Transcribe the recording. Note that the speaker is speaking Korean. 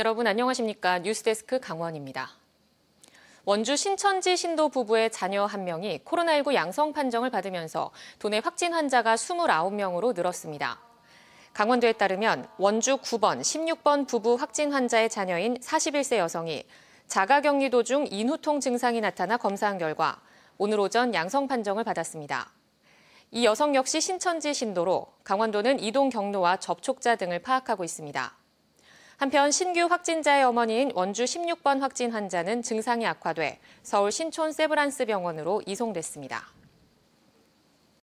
여러분 안녕하십니까? 뉴스데스크 강원입니다. 원주 신천지 신도 부부의 자녀 한 명이 코로나19 양성 판정을 받으면서 도내 확진 환자가 29명으로 늘었습니다. 강원도에 따르면 원주 9번, 16번 부부 확진 환자의 자녀인 41세 여성이 자가격리 도중 인후통 증상이 나타나 검사한 결과 오늘 오전 양성 판정을 받았습니다. 이 여성 역시 신천지 신도로 강원도는 이동 경로와 접촉자 등을 파악하고 있습니다. 한편 신규 확진자의 어머니인 원주 16번 확진 환자는 증상이 악화돼 서울 신촌 세브란스 병원으로 이송됐습니다.